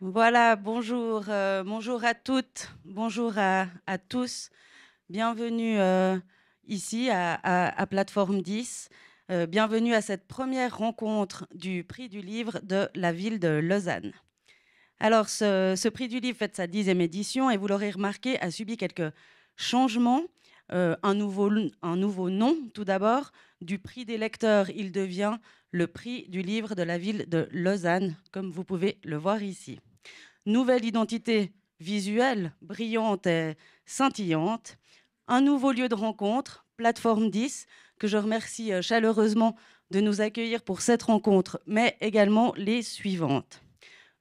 Voilà, bonjour, euh, bonjour à toutes, bonjour à, tous. Bienvenue euh, ici à, Plateforme 10. Euh, bienvenue à cette première rencontre du prix du livre de la ville de Lausanne. Alors, ce, prix du livre fait sa dixième édition et vous l'aurez remarqué, a subi quelques changements. un, nouveau, un nouveau nom, tout d'abord. Du prix des lecteurs, il devient le prix du livre de la ville de Lausanne, comme vous pouvez le voir ici. Nouvelle identité visuelle, brillante et scintillante. Un nouveau lieu de rencontre, Plateforme 10, que je remercie euh, chaleureusement de nous accueillir pour cette rencontre, mais également les suivantes.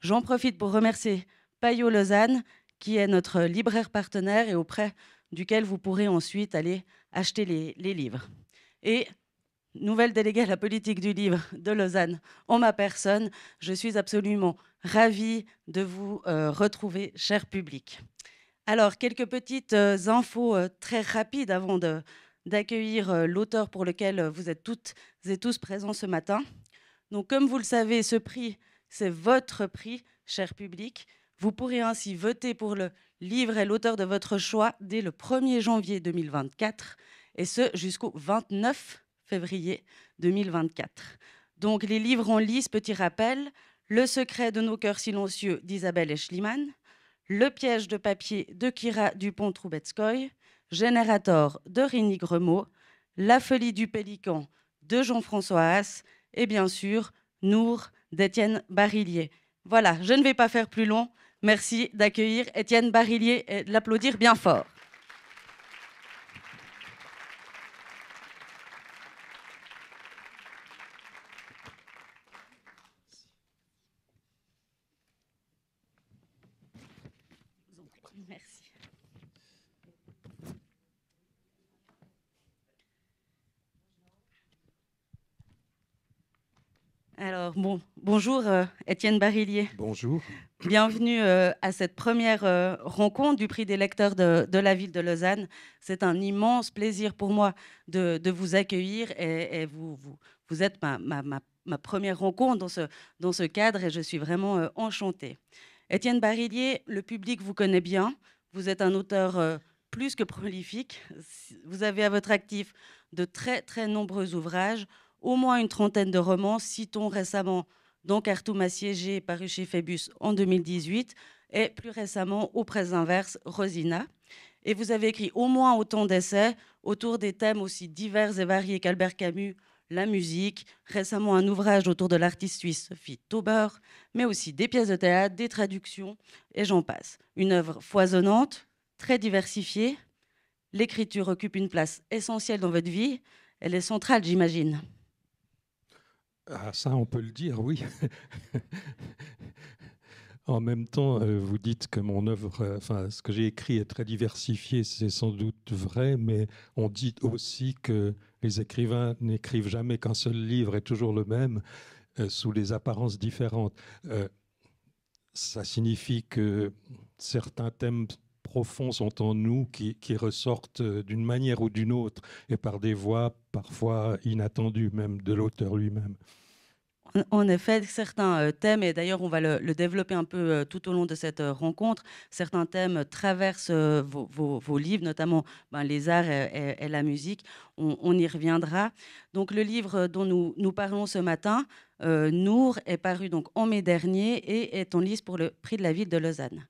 J'en profite pour remercier Payot Lausanne, qui est notre libraire partenaire et auprès duquel vous pourrez ensuite aller acheter les, les livres. Et nouvelle déléguée à la politique du livre de Lausanne, en ma personne, je suis absolument ravie de vous euh, retrouver, cher public. Alors, quelques petites euh, infos euh, très rapides avant d'accueillir l'auteur pour lequel vous êtes toutes et tous présents ce matin. Donc, comme vous le savez, ce prix, c'est votre prix, cher public. Vous pourrez ainsi voter pour le livre et l'auteur de votre choix dès le 1er janvier 2024, et ce jusqu'au 29 février 2024. Donc les livres en lice, petit rappel, Le secret de nos cœurs silencieux d'Isabelle Eschliman, Le piège de papier de Kira Dupont-Troubetskoy, Générator de Rini Gremaud, La folie du pélican de Jean-François Haas et bien sûr Nour d'Étienne Barillier. Voilà, je ne vais pas faire plus long. Merci d'accueillir Étienne Barillier et de l'applaudir bien fort. bonjour euh, Étienne Barillier. Bonjour. Bienvenue euh, à cette première euh, rencontre du prix des lecteurs de, la ville de Lausanne. C'est un immense plaisir pour moi de, vous accueillir et, vous, êtes ma, première rencontre dans ce, dans ce cadre et je suis vraiment enchantée. Étienne Barillier, le public vous connaît bien. Vous êtes un auteur plus que prolifique. Vous avez à votre actif de très très nombreux ouvrages au moins une trentaine de romans, citons récemment donc Artoum a paru chez Phébus en 2018, et plus récemment, aux presses inverses, Rosina. Et vous avez écrit au moins autant d'essais autour des thèmes aussi divers et variés qu'Albert Camus, la musique, récemment un ouvrage autour de l'artiste suisse Sophie Tauber, mais aussi des pièces de théâtre, des traductions, et j'en passe. Une œuvre foisonnante, très diversifiée. L'écriture occupe une place essentielle dans votre vie. Elle est centrale, j'imagine. Ah, ça, on peut le dire, oui. en même temps, euh, vous dites que mon œuvre, euh, enfin, ce que j'ai écrit est très diversifié, c'est sans doute vrai, mais on dit aussi que les écrivains n'écrivent jamais qu'un seul livre et toujours le même, euh, sous des apparences différentes. ça signifie que certains thèmes profonds sont en nous qui, ressortent euh, d'une manière ou d'une autre et par des voix parfois inattendues même de l'auteur lui-même. En effet, certains euh, thèmes, et d'ailleurs on va le, développer un peu euh, tout au long de cette rencontre, certains thèmes traversent vos, livres, notamment ben, les arts et, la musique. On, y reviendra. Donc le livre dont nous, nous parlons ce matin, Nour, est paru donc en mai dernier et est en lice pour le prix de la ville de Lausanne.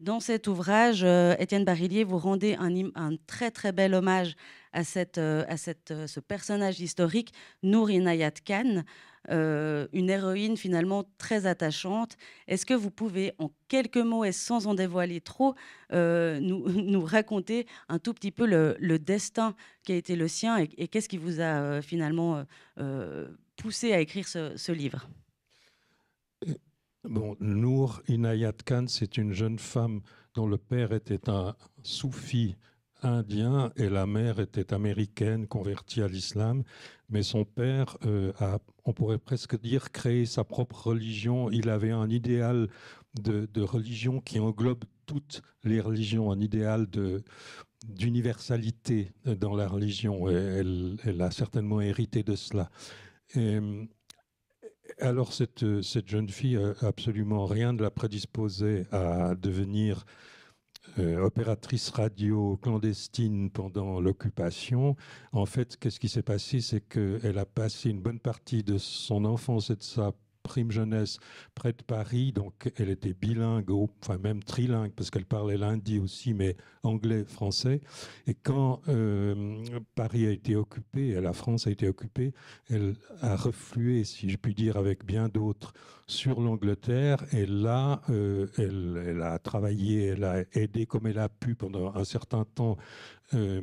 Dans cet ouvrage, euh, Étienne Barillier, vous rendez un, un, très très bel hommage à, cette, euh, à cette, euh, ce personnage historique, Nour Inayat Khan, une héroïne finalement très attachante. Est-ce que vous pouvez, en quelques mots et sans en dévoiler trop, nous, nous, raconter un tout petit peu le, le, destin qui a été le sien et, qu'est-ce qui vous a finalement poussé à écrire ce, ce livre Nour Inayat Khan, c'est une jeune femme dont le père était un soufi indien et la mère était américaine, convertie à l'islam. Mais son père euh, a, on pourrait presque dire, créé sa propre religion. Il avait un idéal de, religion qui englobe toutes les religions, un idéal de, d'universalité dans la religion. elle, a certainement hérité de cela alors cette, euh, cette, jeune fille euh, absolument rien ne la prédisposait à devenir euh, opératrice radio clandestine pendant l'occupation. En fait, qu'est-ce qui s'est passé C'est qu'elle a passé une bonne partie de son enfance et de sa prime jeunesse près de Paris, donc elle était bilingue, enfin même trilingue, parce qu'elle parlait lundi aussi, mais anglais, français. Et quand euh, Paris a été occupé, la France a été occupée, elle a reflué, si je puis dire, avec bien d'autres, sur l'Angleterre. Et là, euh, elle, a travaillé, elle a aidé comme elle a pu pendant un certain temps. Euh,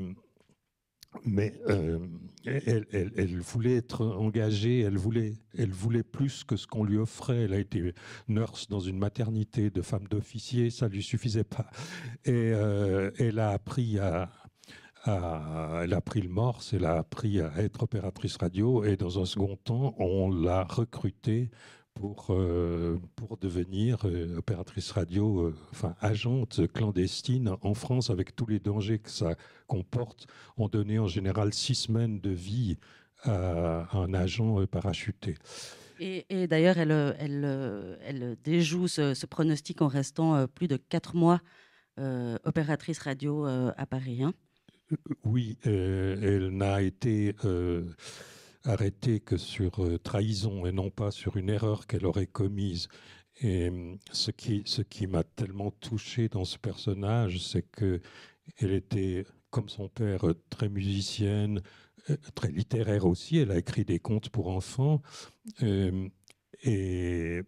mais euh, elle, voulait être engagée, elle voulait, elle voulait plus que ce qu'on lui offrait. Elle a été nurse dans une maternité de femme d'officier, ça lui suffisait pas. Et euh, elle a appris à, elle a pris le morse, elle a appris à être opératrice radio, et dans un second temps, on l'a recrutée pour, euh, pour devenir euh, opératrice radio, euh, enfin agente clandestine en France avec tous les dangers que ça comporte. ont donné en général six semaines de vie à un agent parachuté. Et, d'ailleurs, elle, elle, déjoue ce, pronostic en restant plus de quatre mois opératrice radio à Paris. Hein. oui, elle n'a été arrêtée que sur euh, trahison et non pas sur une erreur qu'elle aurait commise. Et euh, ce qui, ce qui m'a tellement touché dans ce personnage, c'est que elle était, comme son père, euh, très musicienne, très littéraire aussi. Elle a écrit des contes pour enfants. et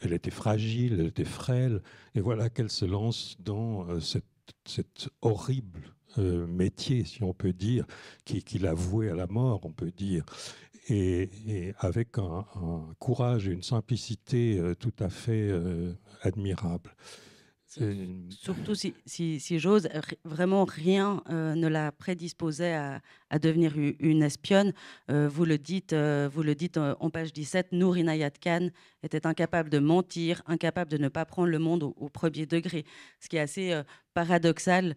elle était fragile, elle était frêle. Et voilà qu'elle se lance dans cette horrible euh, métier, si on peut dire, qu'il qui a voué à la mort, on peut dire. Et, avec un, courage et une simplicité euh, tout à fait euh, admirables. Surtout si, si, si j'ose, vraiment rien euh, ne la prédisposait à, devenir une espionne. Euh, vous le dites, euh, vous le dites en page 17, Nourina Yadkan était incapable de mentir, incapable de ne pas prendre le monde au, premier degré. Ce qui est assez paradoxal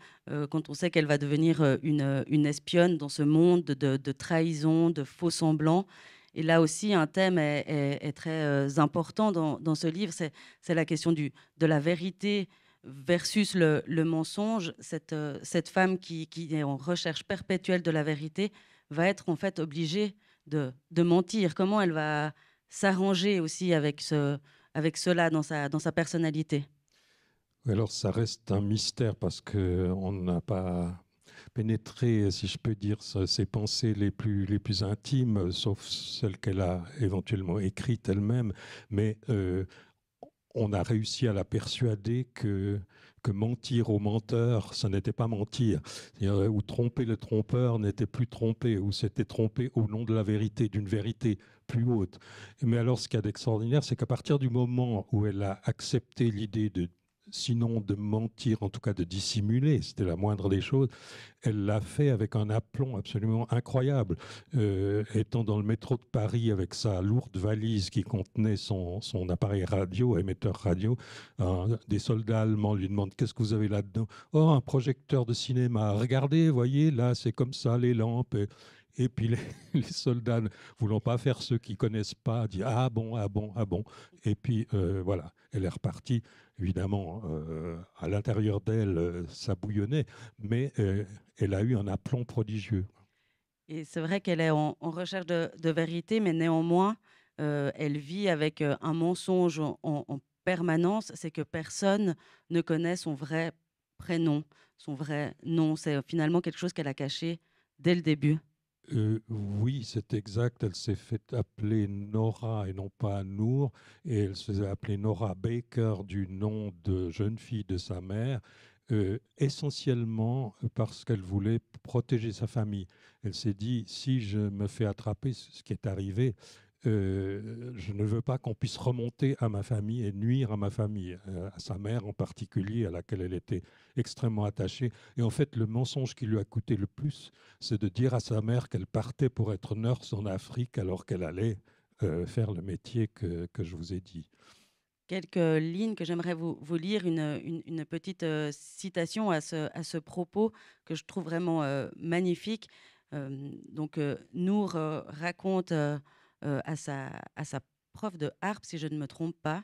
quand on sait qu'elle va devenir une, espionne dans ce monde de, trahison, de faux semblants. Et là aussi, un thème est, très important dans, ce livre, c'est la question du, de la vérité versus le, mensonge, cette, euh, cette femme qui, est en recherche perpétuelle de la vérité va être en fait obligée de, mentir. Comment elle va s'arranger aussi avec, ce, avec cela dans sa, dans sa personnalité Alors ça reste un mystère parce qu'on n'a pas pénétré, si je peux dire, ses pensées les plus, les plus intimes, sauf celles qu'elle a éventuellement écrites elle-même. Mais euh, on a réussi à la persuader que, que mentir au menteur, ce n'était pas mentir. Ou tromper le trompeur n'était plus tromper, ou c'était tromper au nom de la vérité, d'une vérité plus haute. Mais alors, ce qu'il y a d'extraordinaire, c'est qu'à partir du moment où elle a accepté l'idée de sinon de mentir, en tout cas de dissimuler, c'était la moindre des choses, elle l'a fait avec un aplomb absolument incroyable. Euh, étant dans le métro de Paris avec sa lourde valise qui contenait son, appareil radio, émetteur radio, hein, des soldats allemands lui demandent qu'est-ce que vous avez là-dedans Oh, un projecteur de cinéma. Regardez, voyez, là, c'est comme ça, les lampes. Et puis les, soldats, ne voulant pas faire ceux qui connaissent pas, disent ah bon, ah bon, ah bon. Et puis euh, voilà, elle est repartie. Évidemment, euh, à l'intérieur d'elle, euh, ça bouillonnait, mais elle a eu un aplomb prodigieux. Et c'est vrai qu'elle est en, recherche de, vérité, mais néanmoins, elle vit avec un mensonge en permanence, c'est que personne ne connaît son vrai prénom, son vrai nom. C'est finalement quelque chose qu'elle a caché dès le début. Euh, oui, c'est exact. Elle s'est fait appeler Nora et non pas Nour. Et elle s'est appelée Nora Baker du nom de jeune fille de sa mère. Euh, essentiellement parce qu'elle voulait protéger sa famille. Elle s'est dit, si je me fais attraper, ce qui est arrivé, euh, je ne veux pas qu'on puisse remonter à ma famille et nuire à ma famille, euh, à sa mère en particulier, à laquelle elle était extrêmement attachée. Et en fait, le mensonge qui lui a coûté le plus, c'est de dire à sa mère qu'elle partait pour être nurse en Afrique alors qu'elle allait euh, faire le métier que, je vous ai dit. Quelques lignes que j'aimerais vous, lire, une, petite citation à ce, à ce, propos que je trouve vraiment magnifique. donc, Nour raconte euh, à, sa, à sa prof de harpe, si je ne me trompe pas,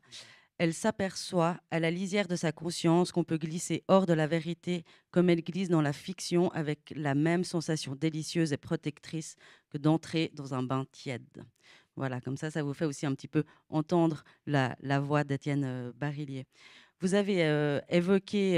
elle s'aperçoit à la lisière de sa conscience qu'on peut glisser hors de la vérité comme elle glisse dans la fiction avec la même sensation délicieuse et protectrice que d'entrer dans un bain tiède. Voilà, comme ça, ça vous fait aussi un petit peu entendre la, voix d'Étienne euh, Barillier. Vous avez euh, évoqué,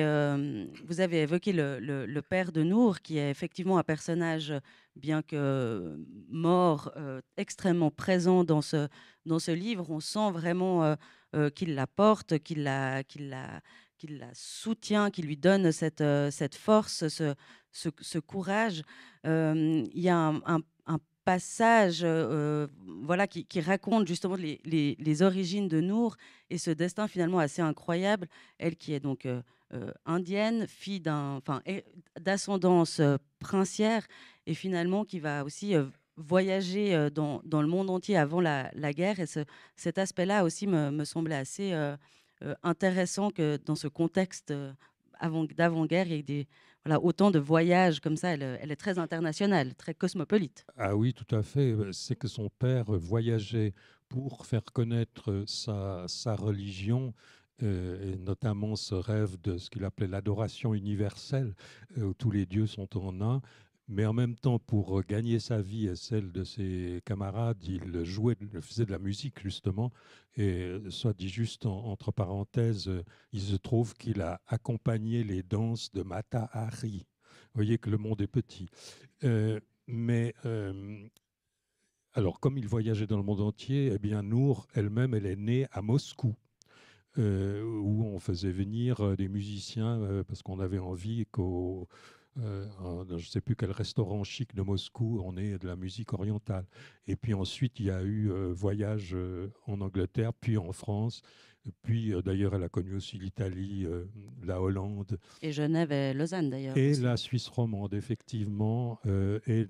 vous avez évoqué le, le, père de Nour, qui est effectivement un personnage bien que mort euh, extrêmement présent dans ce, dans ce livre, on sent vraiment euh, euh, qu'il la porte, qu'il la, qu'il la, qu'il la, soutient, qu'il lui donne cette, cette force, ce, ce, courage. Il y a un, passage voilà, qui, raconte justement les, les, les, origines de Nour et ce destin finalement assez incroyable. Elle qui est donc indienne, fille d'un, d'ascendance princière et finalement qui va aussi voyager dans, dans, le monde entier avant la, la guerre. Et ce, cet aspect-là aussi me, me, semblait assez intéressant que dans ce contexte avant, d'avant-guerre, il y ait des, voilà, autant de voyages comme ça. Elle, elle, est très internationale, très cosmopolite. Ah oui, tout à fait. Bah, c'est que son père voyageait pour faire connaître sa, sa religion et notamment ce rêve de ce qu'il appelait l'adoration universelle, où tous les dieux sont en un, mais en même temps, pour euh, gagner sa vie et celle de ses camarades, il jouait, il faisait de la musique justement. Et euh, soit dit juste entre parenthèses, euh, il se trouve qu'il a accompagné les danses de Mata Hari. Vous voyez que le monde est petit. mais alors, comme il voyageait dans le monde entier, eh bien, Nour elle-même, elle est née à Moscou. où on faisait venir des musiciens parce qu'on avait envie qu'au euh, je ne sais plus quel restaurant chic de Moscou, on est de la musique orientale. Et puis ensuite, il y a eu euh, voyage euh, en Angleterre, puis en France, puis d'ailleurs, elle a connu aussi l'Italie, la Hollande. Et Genève et Lausanne d'ailleurs. Et la Suisse romande, effectivement. et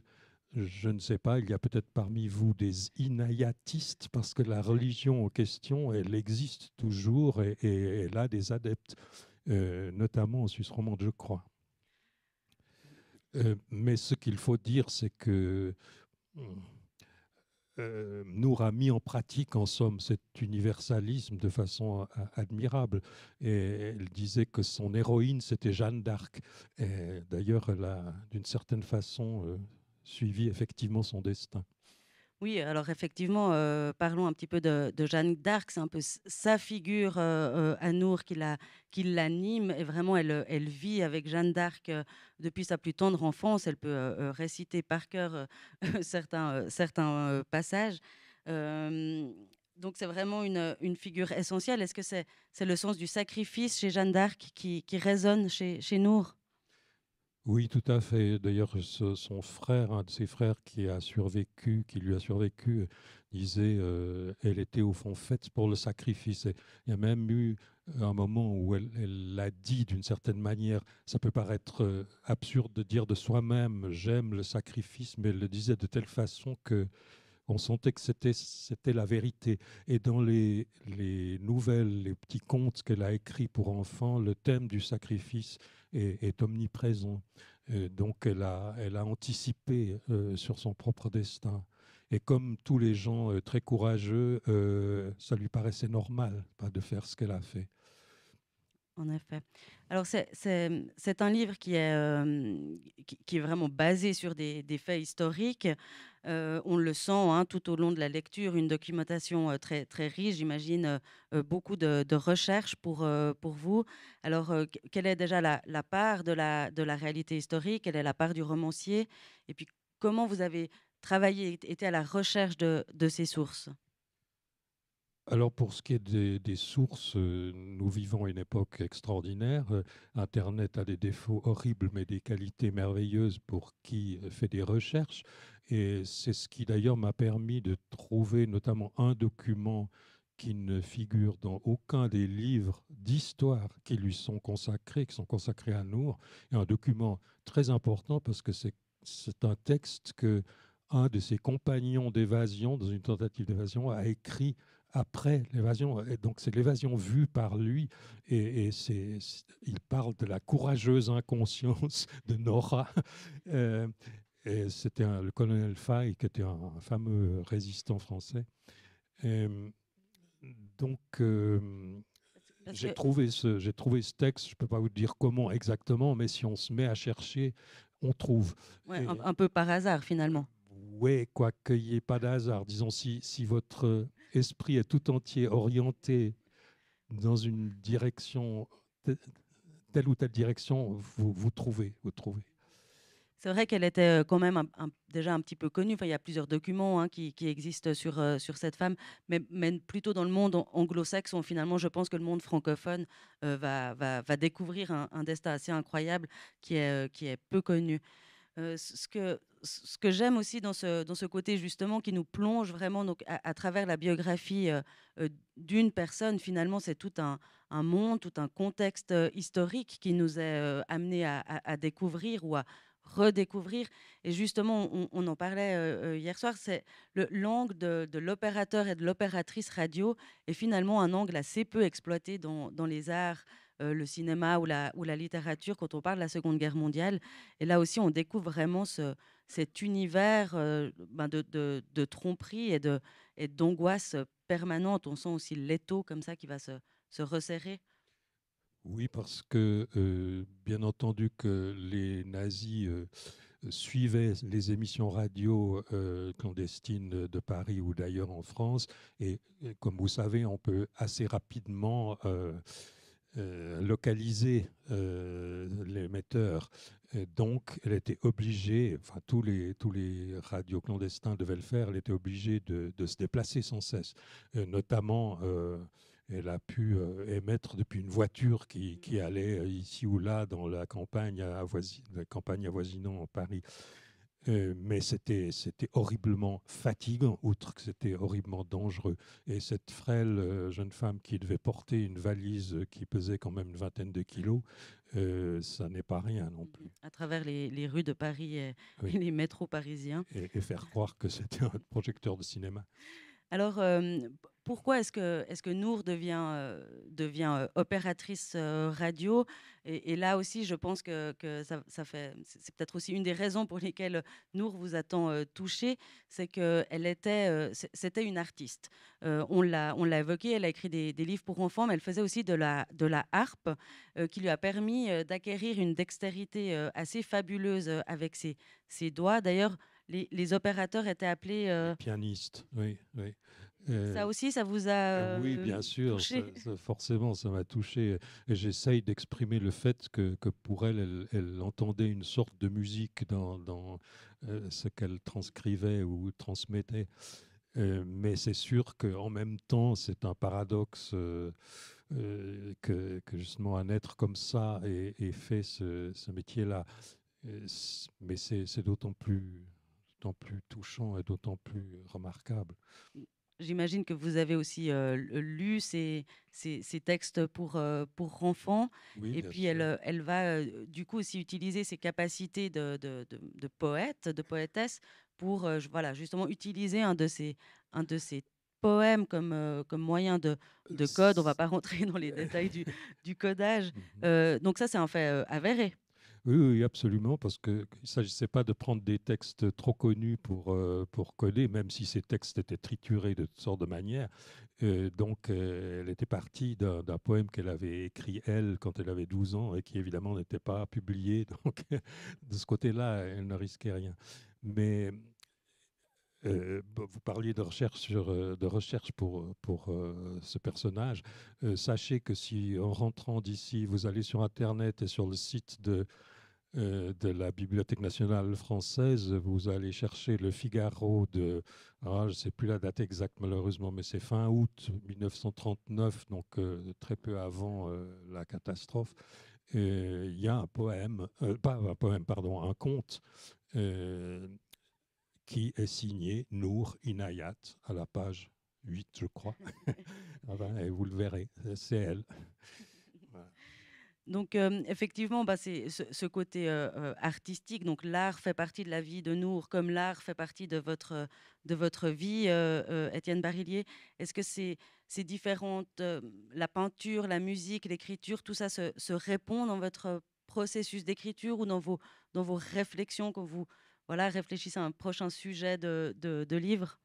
je ne sais pas, il y a peut-être parmi vous des inayatistes, parce que la religion en question, elle existe toujours et elle a des adeptes, notamment en Suisse romande, je crois. Euh, mais ce qu'il faut dire, c'est que euh, euh, Nour a mis en pratique, en somme, cet universalisme de façon admirable. Et elle disait que son héroïne, c'était Jeanne d'Arc. D'ailleurs, elle a, d'une certaine façon, suivi effectivement son destin. Oui, alors effectivement, euh, parlons un petit peu de, Jeanne d'Arc. C'est un peu sa figure euh, euh à Nour qui l'anime. Et vraiment, elle, elle, vit avec Jeanne d'Arc euh, depuis sa plus tendre enfance. Elle peut réciter par cœur certains, certains passages. donc c'est vraiment une, une, figure essentielle. Est-ce que c'est c'est le sens du sacrifice chez Jeanne d'Arc qui, qui, résonne chez, chez Nour oui, tout à fait. D'ailleurs, son frère, un de ses frères qui a survécu, qui lui a survécu, disait euh, elle était au fond faite pour le sacrifice. il y a même eu euh, un moment où elle l'a dit d'une certaine manière. Ça peut paraître euh, absurde de dire de soi-même j'aime le sacrifice, mais elle le disait de telle façon que on sentait que c'était, la vérité. Et dans les, nouvelles, les petits contes qu'elle a écrits pour enfants, le thème du sacrifice est, omniprésent. donc elle a, anticipé euh, sur son propre destin. Et comme tous les gens euh, très courageux, euh, ça lui paraissait normal pas de faire ce qu'elle a fait en effet. Alors, c'est un livre euh, qui est, vraiment basé sur des, faits historiques. Euh, on le sent hein, tout au long de la lecture, une documentation euh, très, riche, j'imagine, beaucoup de, recherches pour, vous. Alors, quelle est déjà la, part de la, réalité historique Quelle est la part du romancier Et puis, comment vous avez travaillé, été à la recherche de ces sources alors pour ce qui est des, sources, euh, nous vivons une époque extraordinaire. Euh, Internet a des défauts horribles mais des qualités merveilleuses pour qui euh, fait des recherches. Et c'est ce qui d'ailleurs m'a permis de trouver notamment un document qui ne figure dans aucun des livres d'histoire qui lui sont consacrés, qui sont consacrés à Nour. Et un document très important parce que c'est un texte que un de ses compagnons d'évasion, dans une tentative d'évasion, a écrit après l'évasion. donc c'est l'évasion vue par lui, et, c'est, il parle de la courageuse inconscience de Nora. Euh, et c'était le colonel Fay, qui était un, fameux résistant français. Euh, donc, euh, j'ai trouvé, ce, j'ai trouvé ce texte, je ne peux pas vous dire comment exactement, mais si on se met à chercher, on trouve. un, peu par hasard finalement. Oui, quoi qu'il n'y ait pas d'hasard. Disons, si, si votre esprit est tout entier orienté dans une direction, telle ou telle direction, vous, vous trouvez, vous trouvez. C'est vrai qu'elle était euh, quand même déjà un petit peu connue. Enfin, il y a plusieurs documents hein, qui, existent sur, euh, sur cette femme, mais, plutôt dans le monde anglo-saxon. Finalement, je pense que le monde francophone euh, va, découvrir un, destin assez incroyable qui est, qui est peu connu. ce que, ce que j'aime aussi dans ce, dans ce côté justement qui nous plonge vraiment donc, à, travers la biographie euh, euh, d'une personne, finalement, c'est tout un, un, monde, tout un contexte euh, historique qui nous est amené à, découvrir ou à redécouvrir. Et justement, on, en parlait hier soir, c'est l'angle de, de l'opérateur et de l'opératrice radio est finalement un angle assez peu exploité dans, dans les arts. le cinéma ou la, ou la littérature quand on parle de la Seconde Guerre mondiale. Et là aussi, on découvre vraiment ce, cet univers euh, ben de, tromperie et, de, et d'angoisse permanente. On sent aussi l'étau comme ça qui va se, resserrer. Oui, parce que euh, bien entendu que les nazis euh, suivaient les émissions radio clandestines de Paris ou d'ailleurs en France, et, comme vous savez, on peut assez rapidement euh, localiser euh, l'émetteur. donc, elle était obligée, enfin, tous les, tous les radios clandestins devaient le faire, elle était obligée de, se déplacer sans cesse. notamment, euh, elle a pu émettre depuis une voiture qui, allait ici ou là dans la campagne, la campagne avoisinant en Paris. Euh, mais c'était horriblement fatigant, outre que c'était horriblement dangereux. Et cette frêle euh, jeune femme qui devait porter une valise qui pesait quand même une vingtaine de kilos, euh, ça n'est pas rien non plus. À travers les, rues de Paris et, les métros parisiens. Et, faire croire que c'était un projecteur de cinéma. Alors, pourquoi est-ce que, est Nour devient, euh, euh, opératrice euh, radio et, là aussi, je pense que, ça, fait. C'est peut-être aussi une des raisons pour lesquelles Nour vous a tant touché, c'est qu'elle était, c'était une artiste. on l'a, on l'a évoqué. Elle a écrit des, livres pour enfants, mais elle faisait aussi de la, harpe, qui lui a permis d'acquérir une dextérité assez fabuleuse avec ses, doigts. D'ailleurs. Les, opérateurs étaient appelés... Pianistes, oui, oui. Euh, ça aussi, ça vous a. Euh, oui, bien sûr, forcément, ça m'a touché. j'essaye d'exprimer le fait que, pour elle, elle, entendait une sorte de musique dans, euh, ce qu'elle transcrivait ou transmettait. mais c'est sûr qu'en même temps, c'est un paradoxe que, justement un être comme ça ait, fait ce, métier-là. Mais c'est d'autant plus, plus touchant et d'autant plus remarquable. J'imagine que vous avez aussi lu ces, ces, textes pour, pour enfants. et puis elle, elle, va du coup aussi utiliser ses capacités de, de, poète, de poétesse, pour voilà, justement utiliser un de ces, un de comme, comme moyen de, code. On ne va pas rentrer dans les détails du, codage. Mmh donc ça, c'est un fait avéré. Oui, absolument, parce qu'il ne s'agissait pas de prendre des textes trop connus pour, euh, pour coller, même si ces textes étaient triturés de toutes sortes de manières. Euh, donc, euh, elle était partie d'un, poème qu'elle avait écrit, elle, quand elle avait 12 ans, et qui évidemment n'était pas publié. Donc, de ce côté-là, elle ne risquait rien. Mais vous parliez de recherche, sur, de recherche pour, pour ce personnage. sachez que si en rentrant d'ici, vous allez sur Internet et sur le site de euh, de la Bibliothèque nationale française, vous allez chercher le Figaro de, ah, je ne sais plus la date exacte malheureusement, mais c'est fin août 1939, donc euh, très peu avant euh, la catastrophe. Il y a un poème, pas un poème, pardon, un conte qui est signé Nour Inayat à la page 8, je crois. Ah ben, et vous le verrez, c'est elle. Donc effectivement, bah, c'est ce, côté artistique. Donc l'art fait partie de la vie de Nour, comme l'art fait partie de votre de votre vie, Étienne Barillier. Est-ce que c'est ces différentes, la peinture, la musique, l'écriture, tout ça se, répond dans votre processus d'écriture ou dans vos dans vos réflexions quand vous voilà réfléchissez à un prochain sujet de, de, livre?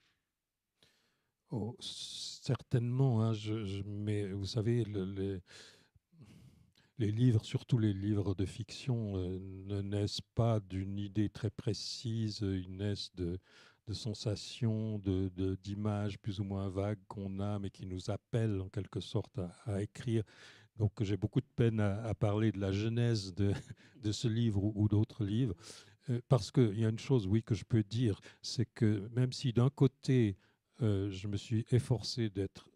Oh, certainement. Hein. je, mais vous savez le, le les livres, surtout les livres de fiction, euh, ne naissent pas d'une idée très précise, ils naissent de, sensations, d'images de, plus ou moins vagues qu'on a, mais qui nous appellent en quelque sorte à, écrire. Donc j'ai beaucoup de peine à, parler de la genèse de, ce livre ou, d'autres livres, euh, parce qu'il y a une chose, oui, que je peux dire, c'est que même si d'un côté, euh, je me suis efforcé d'être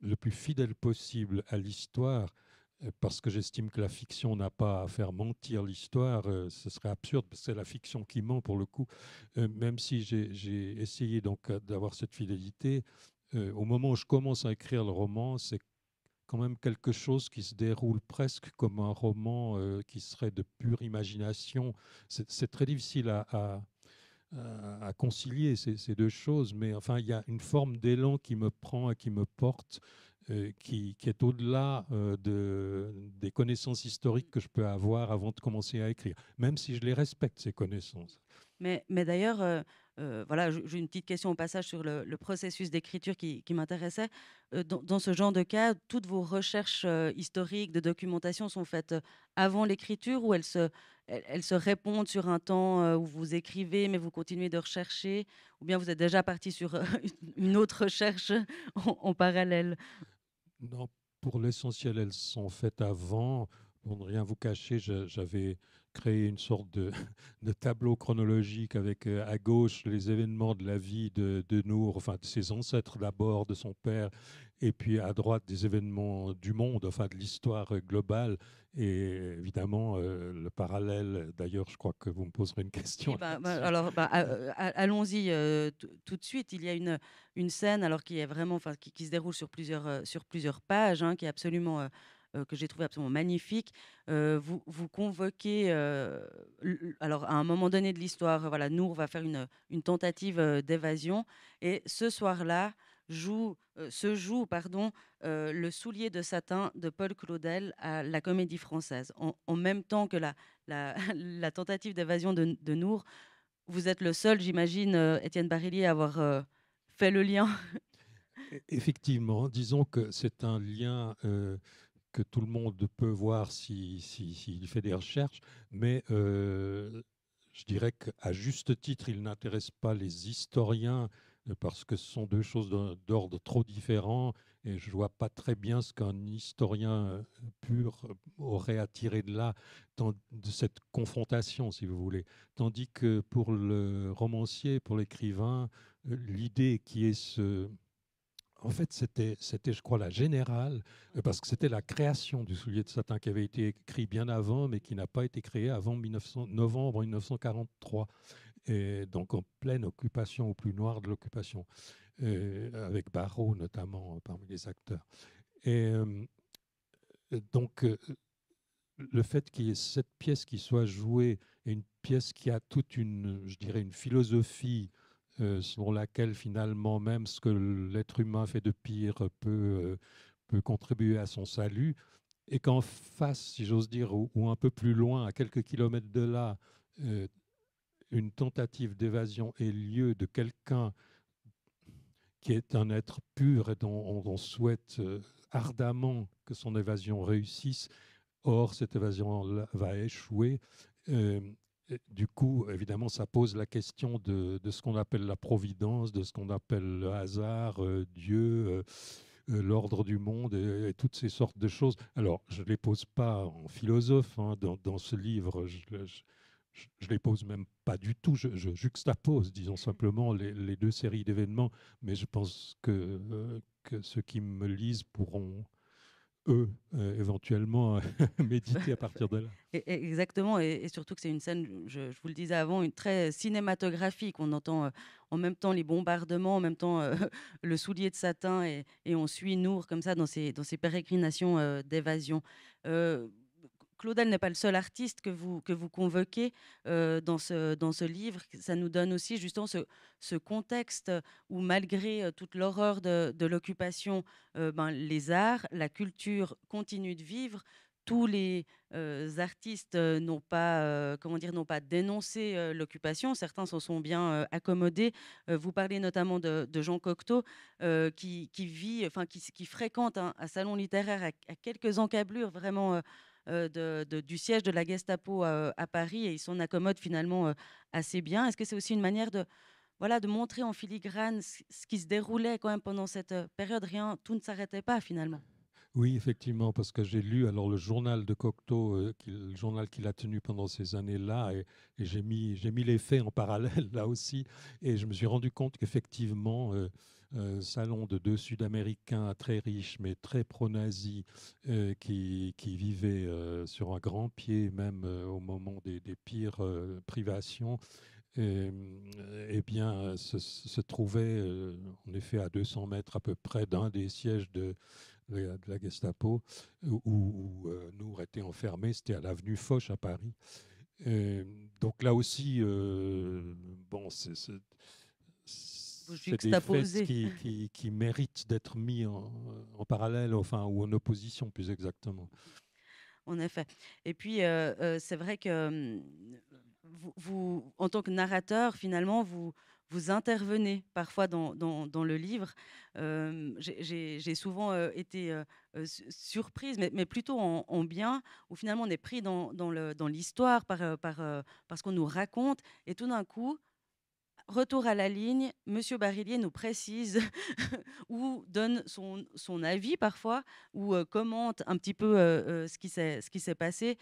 le plus fidèle possible à l'histoire, parce que j'estime que la fiction n'a pas à faire mentir l'histoire, euh, ce serait absurde, parce que c'est la fiction qui ment pour le coup, euh, même si j'ai essayé donc euh, d'avoir cette fidélité. au moment où je commence à écrire le roman, c'est quand même quelque chose qui se déroule presque comme un roman qui serait de pure imagination. C'est très difficile à, concilier ces, ces, deux choses, mais enfin, il y a une forme d'élan qui me prend et qui me porte euh, qui, est au-delà euh, de, des connaissances historiques que je peux avoir avant de commencer à écrire, même si je les respecte, ces connaissances. Mais, mais d'ailleurs, euh, voilà, j'ai une petite question au passage sur le, processus d'écriture qui, m'intéressait. dans, ce genre de cas, toutes vos recherches historiques de documentation sont faites avant l'écriture ou elles se, se répondent sur un temps où vous écrivez mais vous continuez de rechercher ou bien vous êtes déjà parti sur une autre recherche en parallèle non, pour l'essentiel, elles sont faites avant. Pour ne rien vous cacher, j'avais créer une sorte de, tableau chronologique avec euh, à gauche les événements de la vie de, de Nour, enfin de ses ancêtres d'abord, de son père, et puis à droite des événements du monde, enfin de l'histoire globale. Et évidemment, euh, le parallèle, d'ailleurs, je crois que vous me poserez une question. Eh ben, ben, alors, bah, euh, allons-y tout de suite. Il y a une, une scène alors, qui, est vraiment, enfin qui se déroule sur plusieurs, sur plusieurs pages, hein, qui est absolument euh, que j'ai trouvé absolument magnifique. Euh, vous, vous convoquez, euh, alors à un moment donné de l'histoire, voilà, Nour va faire une, une tentative d'évasion. Et ce soir-là, joue, se joue pardon, le soulier de satin de Paul Claudel à la comédie française. En, même temps que la, la, tentative d'évasion de, de, Nour, vous êtes le seul, j'imagine, Étienne Barillier, à avoir fait le lien e-, Effectivement, disons que c'est un lien que tout le monde peut voir s'il si, fait des recherches, mais euh, je dirais qu'à juste titre, il n'intéresse pas les historiens euh, parce que ce sont deux choses d'ordre trop différent et je ne vois pas très bien ce qu'un historien euh, pur aurait attiré de là, de cette confrontation, si vous voulez. Tandis que pour le romancier, pour l'écrivain, l'idée qui est ce, en fait, c'était, c'était, je crois, la générale, euh, parce que c'était la création du soulier de satin qui avait été écrit bien avant, mais qui n'a pas été créé avant novembre 1943. Et donc en pleine occupation, au plus noir de l'occupation, euh, avec Barrault notamment euh, parmi les acteurs. Et donc le fait qu'il y ait cette pièce qui soit jouée une pièce qui a toute une, je dirais, une philosophie euh, selon laquelle finalement même ce que l'être humain fait de pire peut, euh, peut contribuer à son salut, et qu'en face, si j'ose dire, ou, un peu plus loin, à quelques kilomètres de là, euh, une tentative d'évasion ait lieu de quelqu'un qui est un être pur et dont on, souhaite ardemment que son évasion réussisse. Or, cette évasion va échouer du coup, évidemment, ça pose la question de, ce qu'on appelle la providence, de ce qu'on appelle le hasard, euh, Dieu, euh, euh, l'ordre du monde et, toutes ces sortes de choses. Alors, je ne les pose pas en philosophe hein, dans, ce livre. Je, ne les pose même pas du tout, je, juxtapose, disons simplement, les, deux séries d'événements, mais je pense que ceux qui me lisent pourront eux, euh, éventuellement, euh, méditer à partir de là. Exactement, et, surtout que c'est une scène, je, vous le disais avant, une très cinématographique. On entend euh, en même temps les bombardements, en même temps le soulier de satin, et, on suit Nour comme ça dans ses, dans ses pérégrinations d'évasion. Claudel n'est pas le seul artiste que vous, que vous convoquez euh, dans, ce, dans ce livre. Ça nous donne aussi justement ce, ce contexte où, malgré euh, toute l'horreur de, l'occupation, euh, ben, les arts, la culture continuent de vivre. Tous les artistes n'ont pas, comment dire, n'ont pas dénoncé l'occupation. Certains s'en sont bien accommodés. vous parlez notamment de, Jean Cocteau, qui, qui, vit, enfin qui, fréquente un, salon littéraire à, à quelques encablures vraiment euh, de, du siège de la Gestapo à, Paris et ils s'en accommodent finalement euh, assez bien. Est-ce que c'est aussi une manière de, voilà, de montrer en filigrane ce qui se déroulait quand même pendant cette euh, période Rien, tout ne s'arrêtait pas finalement. Oui, effectivement, parce que j'ai lu alors le journal de Cocteau, le journal qu'il a tenu pendant ces années-là, et, j'ai mis, mis les faits en parallèle là aussi, et je me suis rendu compte qu'effectivement, euh, salon de deux Sud-Américains très riches mais très pro-nazis euh, qui, qui, vivaient euh, sur un grand pied même au moment des, pires privations. Et, eh bien, se, trouvait en effet à 200 mètres à peu près d'un des sièges de, la Gestapo où, nous étions enfermés. enfermés. C'était à l'avenue Foch à Paris. donc là aussi, bon, c'est c'est des faits qui, qui, qui méritent d'être mis en, parallèle, enfin, ou en opposition plus exactement. En effet. Et puis, euh, euh, c'est vrai que euh, vous, en tant que narrateur, finalement, vous, vous intervenez parfois dans, le livre. J'ai souvent été surprise, mais, plutôt en, bien, où finalement on est pris dans, dans l'histoire, par, par, ce qu'on nous raconte, et tout d'un coup, retour à la ligne, Monsieur Barillier nous précise ou donne son, avis parfois ou euh, commente un petit peu euh, euh, ce qui s'est passé.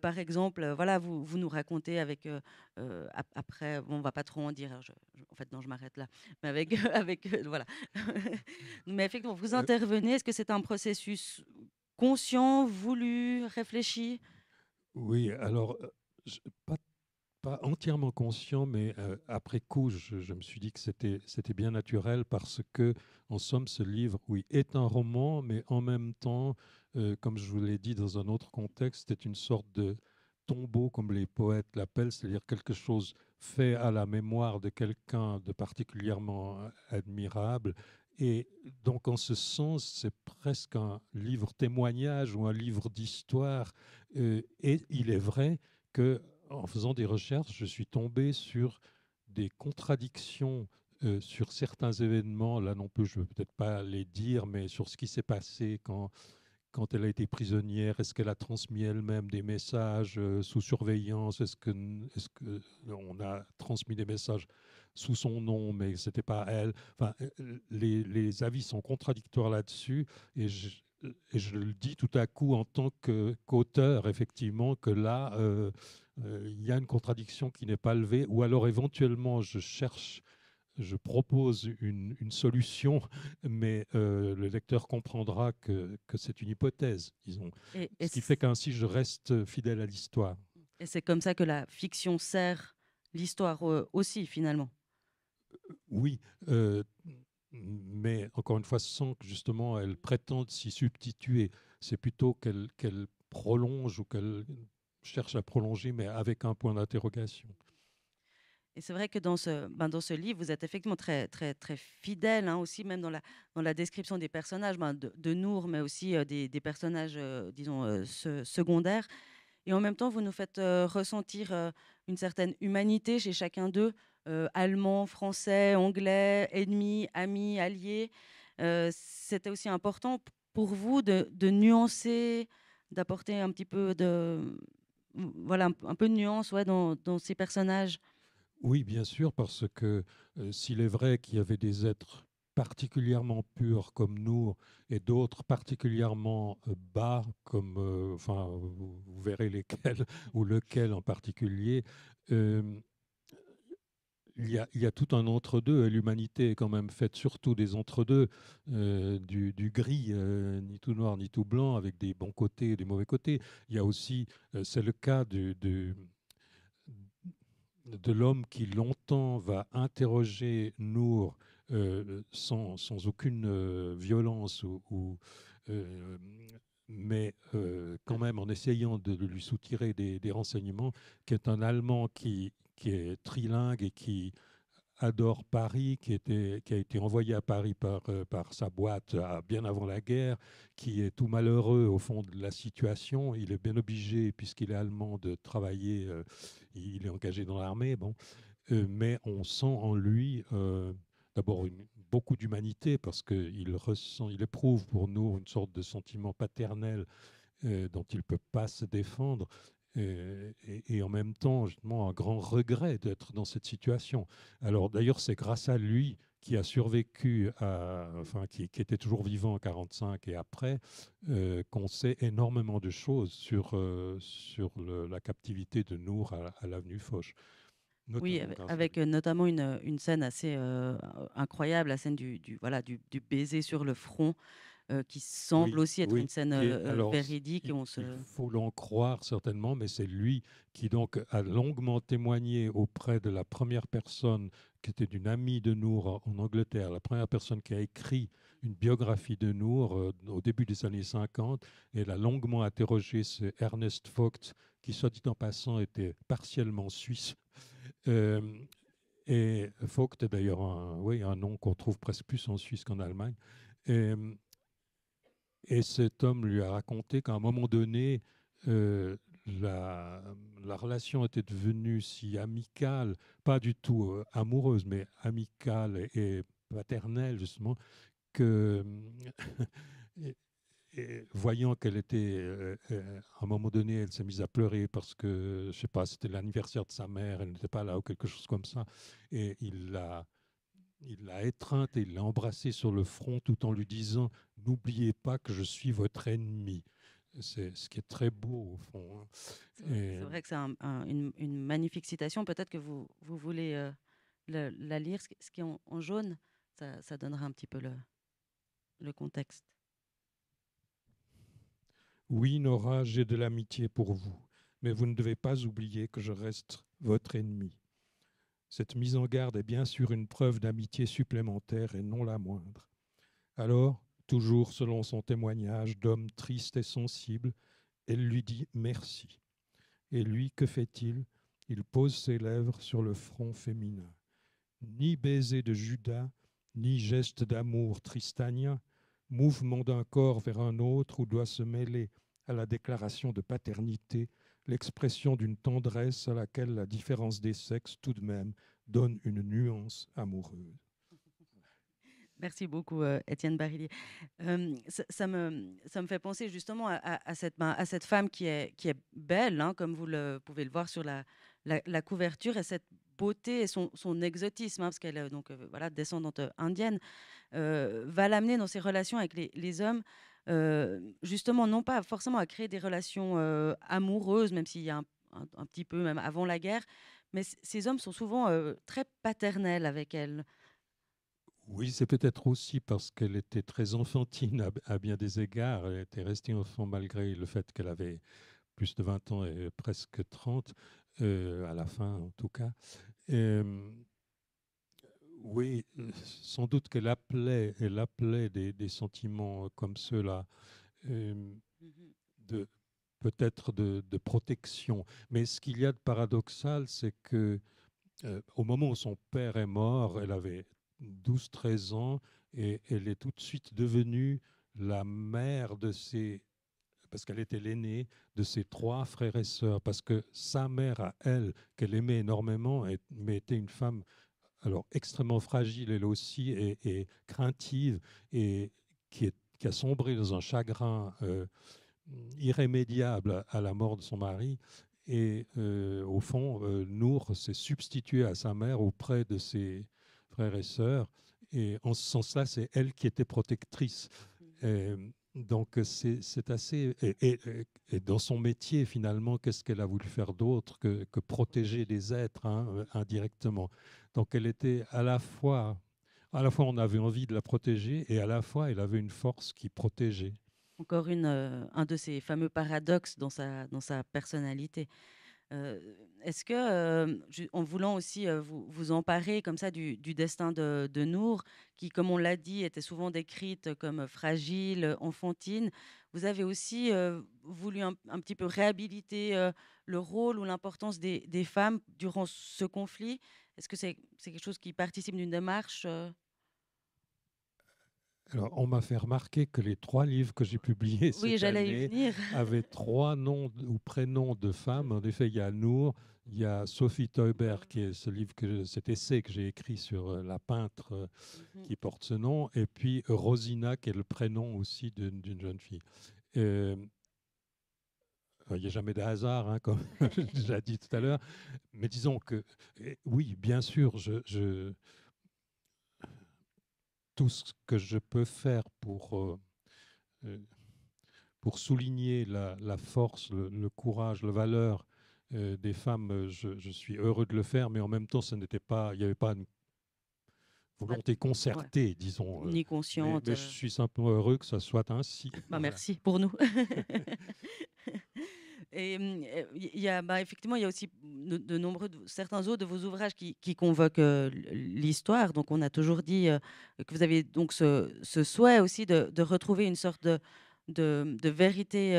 par exemple, voilà, vous, vous, nous racontez avec après, bon, on va pas trop en dire. Hein, en fait, non, je m'arrête là. Mais avec avec voilà. Mais effectivement, vous intervenez. Est-ce que c'est un processus conscient, voulu, réfléchi Oui. Alors, pas entièrement conscient, mais euh, après coup, je, me suis dit que c'était bien naturel parce que, en somme, ce livre, oui, est un roman, mais en même temps, euh, comme je vous l'ai dit dans un autre contexte, c'est une sorte de tombeau, comme les poètes l'appellent, c'est-à-dire quelque chose fait à la mémoire de quelqu'un de particulièrement euh, admirable. Et donc, en ce sens, c'est presque un livre témoignage ou un livre d'histoire. et il est vrai que en faisant des recherches, je suis tombé sur des contradictions euh, sur certains événements. Là non plus, je ne vais peut-être pas les dire, mais sur ce qui s'est passé quand, quand elle a été prisonnière, est-ce qu'elle a transmis elle-même des messages euh, sous surveillance Est-ce que, est que on a transmis des messages sous son nom, mais c'était pas elle Enfin, euh, les, avis sont contradictoires là-dessus, et je, le dis tout à coup en tant qu'auteur, effectivement, que là, euh, il y a une contradiction qui n'est pas levée, ou alors éventuellement je cherche, je propose une, solution, mais euh, le lecteur comprendra que, que c'est une hypothèse, disons. Ce qui fait qu'ainsi je reste fidèle à l'histoire. Et c'est comme ça que la fiction sert l'histoire euh, aussi, finalement. Oui. mais encore une fois, sans que justement elle prétende s'y substituer, c'est plutôt qu'elle prolonge ou qu'elle cherche à prolonger, mais avec un point d'interrogation. Et c'est vrai que dans ce, ben, dans ce livre, vous êtes effectivement très, très, très fidèle, hein, aussi même dans la, dans la description des personnages, ben, de, de, Nour, mais aussi euh, des, personnages, euh, disons, euh, secondaires. Et en même temps, vous nous faites ressentir une certaine humanité chez chacun d'eux, allemand, français, anglais, ennemi, ami, allié. C'était aussi important pour vous de nuancer, d'apporter un petit peu de, voilà, un, peu de nuance ouais, dans, ces personnages. Oui, bien sûr, parce que euh, s'il est vrai qu'il y avait des êtres particulièrement purs comme nous et d'autres particulièrement euh, bas comme euh, enfin vous verrez lesquels ou lequel en particulier il y, a, tout un entre-deux, et l'humanité est quand même faite surtout des entre-deux, euh, du, gris, euh, ni tout noir, ni tout blanc, avec des bons côtés et des mauvais côtés. Il y a aussi, euh, c'est le cas de l'homme qui longtemps va interroger Nour sans, aucune violence ou mais euh, quand même en essayant de lui soutirer des, renseignements, qui est un Allemand qui, qui est trilingue et qui adore Paris, qui, était, qui a été envoyé à Paris par, euh, par sa boîte euh, bien avant la guerre, qui est tout malheureux au fond de la situation. Il est bien obligé, puisqu'il est allemand, de travailler. il est engagé dans l'armée, bon. mais on sent en lui d'abord une, beaucoup d'humanité parce qu'il ressent, il éprouve pour nous une sorte de sentiment paternel euh, dont il ne peut pas se défendre. Euh, et, en même temps, justement, un grand regret d'être dans cette situation. Alors d'ailleurs, c'est grâce à lui qui a survécu, à, enfin qui, était toujours vivant en 45 et après, euh, qu'on sait énormément de choses sur, sur la captivité de Nour à, à l'avenue Foch oui, avec, euh, notamment euh, une, scène assez euh, incroyable, la scène du, voilà, du, baiser sur le front, qui semble aussi être une scène véridique. Il, on se... faut l'en croire certainement, mais c'est lui qui donc a longuement témoigné auprès de la première personne qui était d'une amie de Nour en Angleterre, la première personne qui a écrit une biographie de Nour au début des années 50. Et elle a longuement interrogé ce Ernest Vogt, qui, soit dit en passant, était partiellement suisse. Euh, et Vogt est d'ailleurs un, oui, un nom qu'on trouve presque plus en Suisse qu'en Allemagne. Et, cet homme lui a raconté qu'à un moment donné, euh, la, la, relation était devenue si amicale, pas du tout euh, amoureuse, mais amicale et paternelle, justement, que et voyant qu'elle était, euh, euh, à un moment donné, elle s'est mise à pleurer parce que, je sais pas, c'était l'anniversaire de sa mère, elle n'était pas là ou quelque chose comme ça. Et il l'a, il l'a étreinte et il l'a embrassée sur le front tout en lui disant N'oubliez pas que je suis votre ennemi. C'est ce qui est très beau au fond. Hein. C'est vrai que c'est une, magnifique citation. Peut-être que vous, vous voulez euh, la lire. Ce qui est en, jaune, ça, donnera un petit peu le contexte. Oui, Nora, j'ai de l'amitié pour vous, mais vous ne devez pas oublier que je reste votre ennemi. Cette mise en garde est bien sûr une preuve d'amitié supplémentaire et non la moindre. Alors, toujours selon son témoignage d'homme triste et sensible, elle lui dit merci. Et lui, que fait-il Il pose ses lèvres sur le front féminin. Ni baiser de Judas, ni geste d'amour tristanien, mouvement d'un corps vers un autre où doit se mêler à la déclaration de paternité l'expression d'une tendresse à laquelle la différence des sexes tout de même donne une nuance amoureuse. Merci beaucoup, euh, Étienne Barillier. Euh, ça, me, ça me fait penser justement à, cette, à cette femme qui est, qui est belle, hein, comme vous le pouvez le voir sur la, la, couverture, et cette beauté et son, exotisme, hein, parce qu'elle est euh, donc voilà, descendante indienne va l'amener dans ses relations avec les, hommes justement, non pas forcément à créer des relations amoureuses, même s'il y a un, petit peu, même avant la guerre, mais ces hommes sont souvent très paternels avec elle. Oui, c'est peut-être aussi parce qu'elle était très enfantine à, bien des égards. Elle était restée enfant malgré le fait qu'elle avait plus de 20 ans et presque 30, à la fin en tout cas. Et, oui, sans doute qu'elle appelait, elle appelait des, sentiments euh, comme ceux-là, euh, peut-être de, protection. Mais ce qu'il y a de paradoxal, c'est que euh, au moment où son père est mort, elle avait 12-13 ans et elle est tout de suite devenue la mère de ses parce qu'elle était l'aînée de ses trois frères et sœurs, parce que sa mère à elle, qu'elle aimait énormément, mais était une femme alors extrêmement fragile elle aussi et, craintive et qui, est, a sombré dans un chagrin euh, irrémédiable à la mort de son mari. Et euh, au fond, euh, Nour s'est substituée à sa mère auprès de ses frères et sœurs. Et en ce sens-là, c'est elle qui était protectrice. Et, donc euh, c'est assez... Et, dans son métier, finalement, qu'est-ce qu'elle a voulu faire d'autre que, protéger les êtres hein, euh, indirectement Donc elle était à la fois... À la fois, on avait envie de la protéger et à la fois, elle avait une force qui protégeait. Encore une, euh, un de ces fameux paradoxes dans sa, dans sa personnalité. Est-ce que, en voulant aussi vous, vous, emparer comme ça du, destin de, de, Nour, qui, comme on l'a dit, était souvent décrite comme fragile, enfantine, vous avez aussi voulu un, petit peu réhabiliter le rôle ou l'importance des, femmes durant ce conflit Est-ce que c'est quelque chose qui participe d'une démarche on m'a fait remarquer que les trois livres que j'ai publiés cette année avaient trois noms ou prénoms de femmes. En effet, il y a Nour, il y a Sophie Teuber, qui est ce livre que, cet essai que j'ai écrit sur euh, la peintre euh, mhm. qui porte ce nom, et puis Rosina, qui est le prénom aussi d'une jeune fille. Euh, il n'y a jamais de hasard, hein, comme j'ai déjà dit tout à l'heure. Mais disons que, oui, bien sûr, je tout ce que je peux faire pour, euh, euh, pour souligner la, force, le, courage, la valeur euh, des femmes, je, suis heureux de le faire, mais en même temps, ce n'était pas, il n'y avait pas une volonté concertée, disons. Ni consciente. je suis simplement heureux que ça soit ainsi. Bah, merci pour nous. Mmh, et il y a, bah, effectivement, il y a aussi de, nombreux, certains autres de vos ouvrages qui, convoquent l'histoire. Donc, on a toujours dit que vous avez donc ce, souhait aussi de, retrouver une sorte de, vérité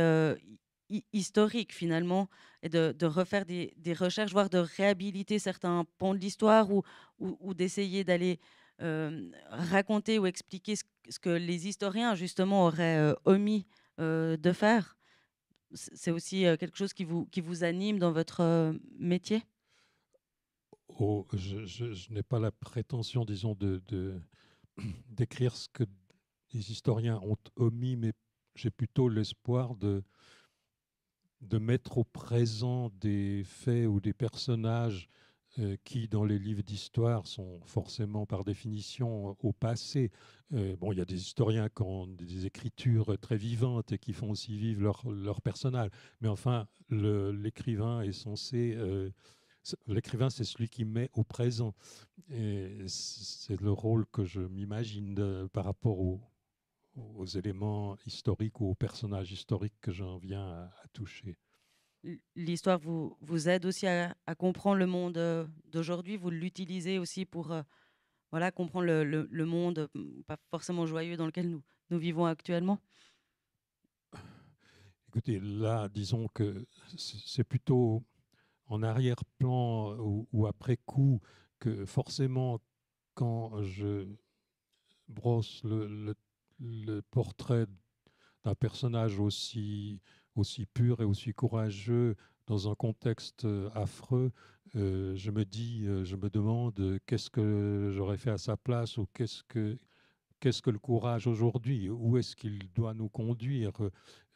historique finalement et de, refaire des, recherches, voire de réhabiliter certains pans de l'histoire ou, d'essayer d'aller raconter ou expliquer ce, que les historiens justement auraient omis de faire c'est aussi quelque chose qui vous, qui vous anime dans votre métier oh, Je, n'ai pas la prétention, disons, de, d'écrire ce que les historiens ont omis, mais j'ai plutôt l'espoir de, de mettre au présent des faits ou des personnages euh, qui, dans les livres d'histoire, sont forcément par définition au passé. Euh, bon, il y a des historiens qui ont des écritures très vivantes et qui font aussi vivre leur, leur personnage. Mais enfin, l'écrivain est censé. Euh, l'écrivain, c'est celui qui met au présent. Et c'est le rôle que je m'imagine par rapport aux, aux éléments historiques ou aux personnages historiques que j'en viens à toucher l'histoire vous, vous aide aussi à, comprendre le monde euh, d'aujourd'hui. Vous l'utilisez aussi pour euh, voilà, comprendre le, monde mmh, pas forcément joyeux dans lequel nous, nous vivons actuellement. Écoutez, là, disons que c'est plutôt en arrière-plan ou, après coup que forcément, quand je brosse le portrait d'un personnage aussi aussi pur et aussi courageux dans un contexte euh, affreux, euh, je me dis, euh, je me demande qu'est-ce que j'aurais fait à sa place ou qu'est-ce que qu'est-ce que le courage aujourd'hui Où est-ce qu'il doit nous conduire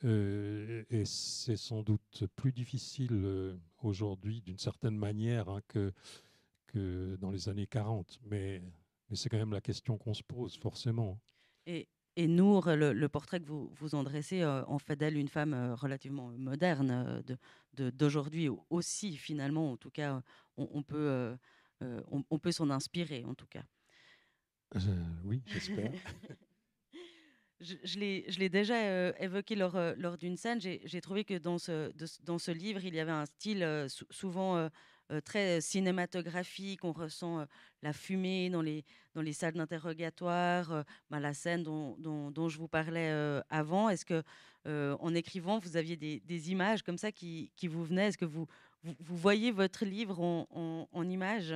Et c'est sans doute plus difficile aujourd'hui, d'une certaine manière, hein, que, que dans les années 40. Mais, c'est quand même la question qu'on se pose, forcément. Et Nour, le, portrait que vous, vous en dressez euh, en fait d'elle une femme euh, relativement euh, moderne d'aujourd'hui aussi, finalement, en tout cas, on, peut, on, peut s'en inspirer, en tout cas. oui, j'espère. je, je l'ai déjà évoqué lors, d'une scène, j'ai trouvé que dans ce, dans ce livre, il y avait un style souvent euh, très cinématographique. On ressent euh, la fumée dans les, salles d'interrogatoire, euh, ben, la scène dont, je vous parlais avant. Est-ce que en écrivant, vous aviez des, images comme ça qui, vous venaient Est-ce que vous, voyez votre livre en, en, en images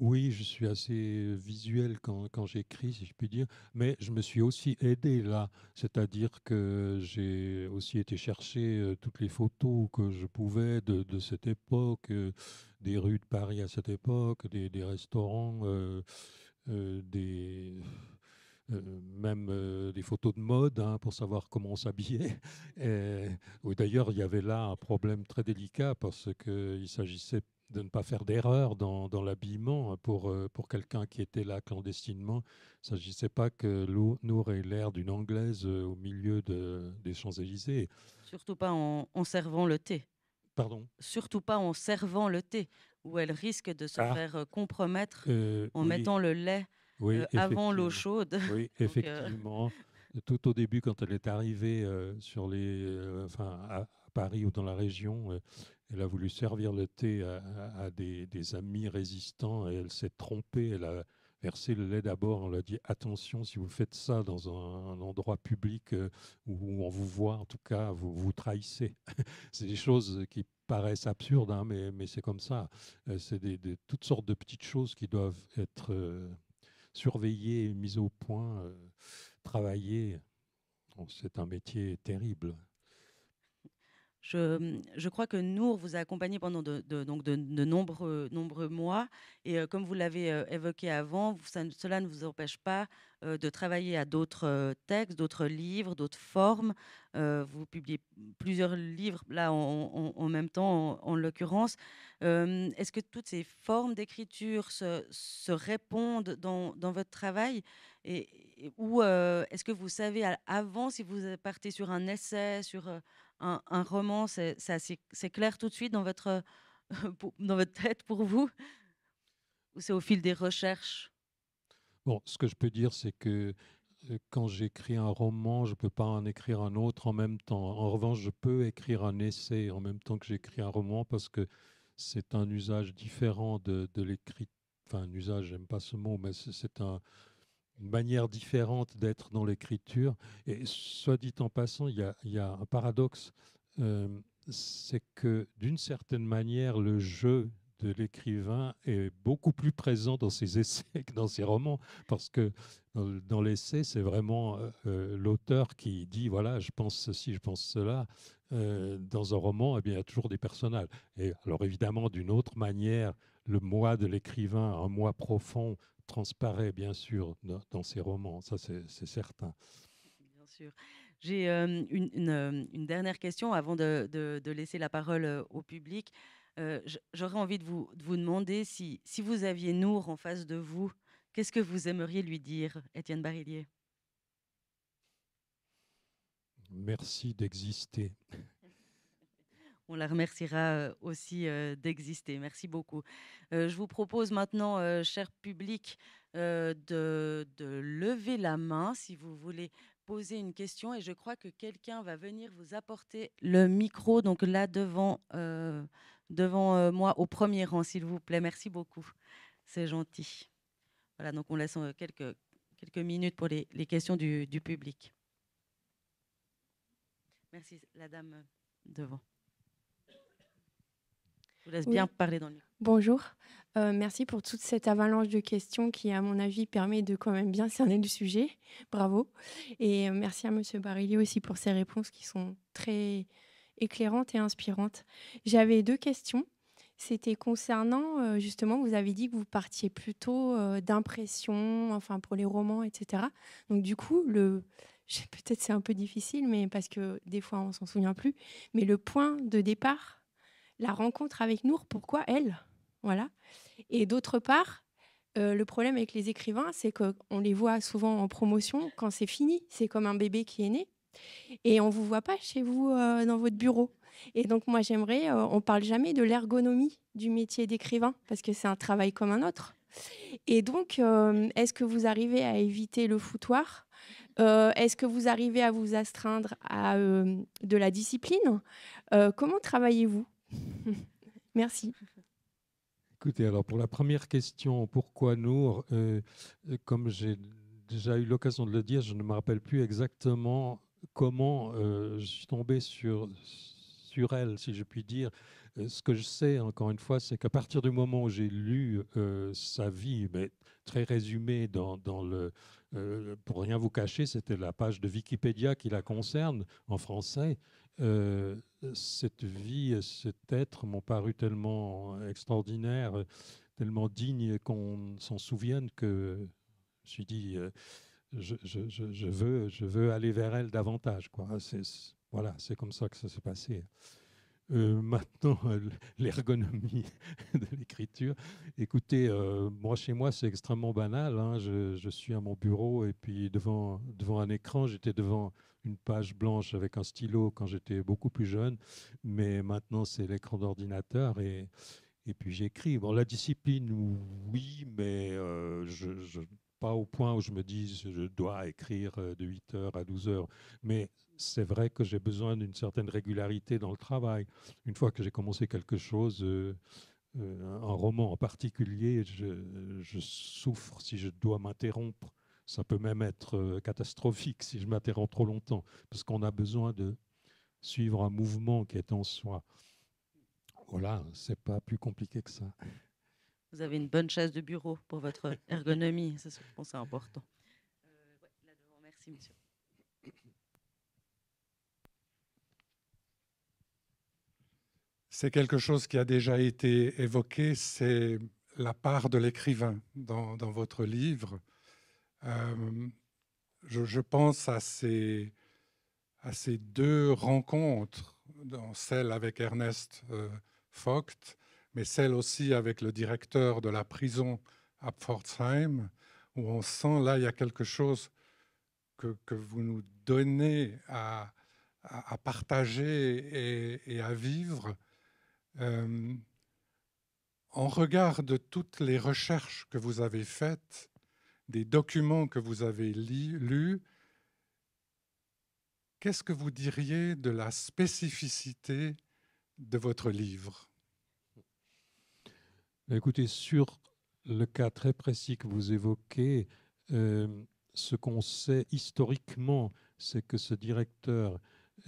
oui, je suis assez visuel quand, j'écris, si je puis dire, mais je me suis aussi aidé là, c'est-à-dire que j'ai aussi été chercher euh, toutes les photos que je pouvais de, cette époque, euh, des rues de Paris à cette époque, des, restaurants, euh, des... même des photos de mode hein, pour savoir comment on s'habillait. D'ailleurs, il y avait là un problème très délicat parce qu'il ne s'agissait de ne pas faire d'erreur dans, l'habillement hein, pour, euh, pour quelqu'un qui était là clandestinement. Il ne s'agissait pas que l'eau ait l'air d'une Anglaise euh, au milieu des Champs-Élysées. Surtout pas en, servant le thé. Pardon Surtout pas en servant le thé, où elle risque de se ah. faire euh, compromettre en mettant le lait avant l'eau chaude. Oui, effectivement. Tout au début, quand elle est arrivée sur les, enfin, à, Paris ou dans la région, elle a voulu servir le thé à, des, amis résistants et elle s'est trompée. Elle a versé le lait d'abord. On lui a dit attention, si vous faites ça dans un, endroit public euh, où on vous voit, en tout cas, vous vous trahissez. c'est des choses qui paraissent absurdes, hein, mais, mais c'est comme ça. Euh, c'est des, toutes sortes de petites choses qui doivent être euh, surveillées, mises au point, travaillées. c'est un métier terrible. Mmh, je, crois que Nour vous a accompagné pendant de, donc de, nombreux, nombreux, mois. Et comme vous l'avez évoqué avant, cela ne vous empêche pas de travailler à d'autres textes, d'autres livres, d'autres formes. vous publiez plusieurs livres, là, en, même temps, en, l'occurrence. Est-ce que toutes ces formes d'écriture se, répondent dans, votre travail et, où ou est-ce que vous savez avant si vous euh, partez sur un essai, sur un, roman, c'est clair tout de suite dans votre, dans votre tête pour vous Ou c'est au fil des recherches Bon, ce que je peux dire, c'est que euh, quand j'écris un roman, je ne peux pas en écrire un autre en même temps. En revanche, je peux écrire un essai en même temps que j'écris un roman parce que c'est un usage différent de, de l'écrit. Enfin, un usage, j'aime pas ce mot, mais c'est un, une manière différente d'être dans l'écriture. Et soit dit en passant, il y a, un paradoxe, euh, c'est que d'une certaine manière, le jeu de l'écrivain est beaucoup plus présent dans ses essais que dans ses romans, parce que dans, l'essai, c'est vraiment euh, euh, l'auteur qui dit, voilà, je pense ceci, je pense cela. dans un roman, eh bien, il y a toujours des personnages. Et alors évidemment, d'une autre manière, le moi de l'écrivain, un moi profond, transparaît bien sûr dans, ses romans, ça c'est certain. Bien sûr. J'ai euh, euh, une, dernière question avant de, laisser la parole euh, au public. J'aurais envie de vous, demander si, si, vous aviez Nour en face de vous, qu'est-ce que vous aimeriez lui dire, Étienne Barillier Merci d'exister on la remerciera euh, aussi euh, d'exister. Merci beaucoup. Euh, je vous propose maintenant, cher public, de, lever la main si vous voulez poser une question. Et je crois que quelqu'un va venir vous apporter le micro, donc là devant, devant moi, au premier rang, s'il vous plaît. Merci beaucoup. C'est gentil. Voilà, donc on laisse quelques, quelques minutes pour les, questions du public. Merci, la dame devant vous laisse bien parler dans le Bonjour. Euh, merci pour toute cette avalanche de questions qui, à mon avis, permet de quand même bien cerner le sujet. Bravo. Et merci à M. Barilli aussi pour ses réponses qui sont très éclairantes et inspirantes. J'avais deux questions. C'était concernant, euh, justement, vous avez dit que vous partiez plutôt euh, d'impression, enfin pour les romans, etc. Donc du coup, le... peut-être c'est un peu difficile, mais parce que des fois on s'en souvient plus, mais le point de départ la rencontre avec Nour, pourquoi elle Voilà. Et d'autre part, euh, le problème avec les écrivains, c'est qu'on les voit souvent en promotion quand c'est fini. C'est comme un bébé qui est né. Et on ne vous voit pas chez vous euh, dans votre bureau. Et donc moi j'aimerais, euh, on ne parle jamais de l'ergonomie du métier d'écrivain, parce que c'est un travail comme un autre. Et donc, est-ce que vous arrivez à éviter le foutoir Est-ce que vous arrivez à vous astreindre à de la discipline Comment travaillez-vous Merci. Écoutez, alors pour la première question, pourquoi Nour euh, euh, Comme j'ai déjà eu l'occasion de le dire, je ne me rappelle plus exactement comment euh, je suis tombé sur, sur elle, si je puis dire. ce que je sais, encore une fois, c'est qu'à partir du moment où j'ai lu sa vie, très résumée dans, dans le, pour rien vous cacher, c'était la page de Wikipédia qui la concerne en français. Euh, cette vie, cet être m'ont paru tellement extraordinaire, tellement digne qu'on s'en souvienne que je me suis dit, euh, je, veux, je veux aller vers elle davantage. Ah, voilà, c'est comme ça que ça s'est passé. Euh, maintenant, l'ergonomie de l'écriture. Écoutez, moi chez moi, c'est extrêmement banal. Hein. Je, suis à mon bureau et puis devant, devant un écran, j'étais devant une page blanche avec un stylo quand j'étais beaucoup plus jeune, mais maintenant c'est l'écran d'ordinateur et, et puis j'écris. Bon, la discipline, oui, mais euh, je, pas au point où je me dis je dois écrire euh, de 8h à 12 heures. Mais c'est vrai que j'ai besoin d'une certaine régularité dans le travail. Une fois que j'ai commencé quelque chose, euh, un roman en particulier, je souffre si je dois m'interrompre ça peut même être euh, catastrophique si je m'interromps trop longtemps, parce qu'on a besoin de suivre un mouvement qui est en soi. Voilà, c'est pas plus compliqué que ça. Vous avez une bonne chaise de bureau pour votre ergonomie, c'est important. Euh, merci monsieur. C'est quelque chose qui a déjà été évoqué, c'est la part de l'écrivain dans votre livre. Euh, je, pense à ces, deux rencontres, dans celle avec Ernest euh, Vogt, mais celle aussi avec le directeur de la prison à Pforzheim, où on sent là, il y a quelque chose que, vous nous donnez à, partager et, à vivre. Euh, en regard de toutes les recherches que vous avez faites, des documents que vous avez lus, qu'est-ce que vous diriez de la spécificité de votre livre ben, Écoutez, sur le cas très précis que vous évoquez, euh, ce qu'on sait historiquement, c'est que ce directeur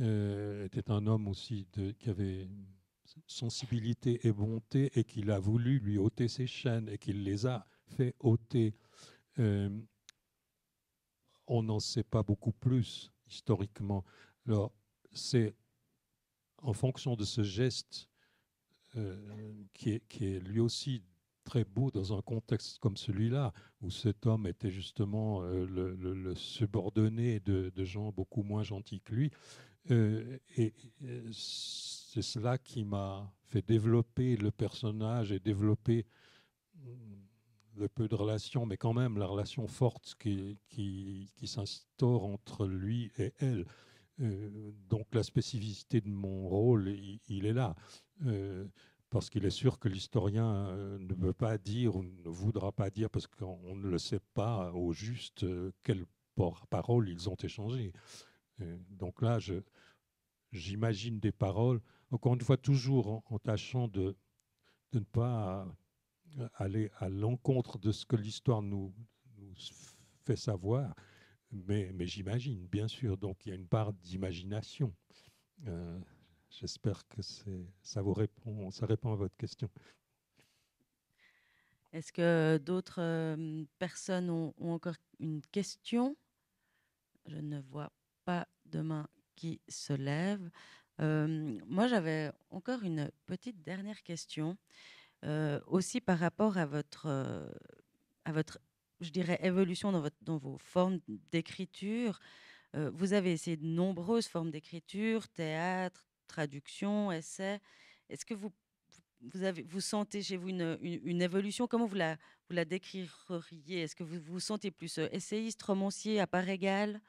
euh, était un homme aussi qui avait sensibilité et bonté et qu'il a voulu lui ôter ses chaînes et qu'il les a fait ôter euh, on n'en sait pas beaucoup plus historiquement. c'est en fonction de ce geste euh, qui, est, lui aussi très beau dans un contexte comme celui-là, où cet homme était justement euh, le, subordonné de, gens beaucoup moins gentils que lui. et c'est cela qui m'a fait développer le personnage et développer hmm, le peu de relations, mais quand même la relation forte qui, qui, s'instaure entre lui et elle. Euh, donc la spécificité de mon rôle, il, est là. Euh, parce qu'il est sûr que l'historien euh, ne peut pas dire ou ne voudra pas dire, parce qu'on ne le sait pas au juste, quelles paroles ils ont échangées. donc là, j'imagine des paroles, encore une fois, toujours en, tâchant de, de ne pas aller à l'encontre de ce que l'histoire nous, fait savoir, mais, j'imagine, bien sûr. Donc il y a une part d'imagination. Euh, j'espère que ça vous répond, ça répond à votre question. Est-ce que d'autres euh, personnes ont, encore une question Je ne vois pas demain qui se lève. Euh, moi, j'avais encore une petite dernière question. Euh, aussi par rapport à votre, euh, à votre je dirais, évolution dans, votre, dans vos formes d'écriture. Euh, vous avez essayé de nombreuses formes d'écriture, théâtre, traduction, essai. Est-ce que vous, vous, avez, vous sentez chez vous une, une, une évolution Comment vous la, vous la décririez Est-ce que vous vous sentez plus essayiste, romancier, à part égale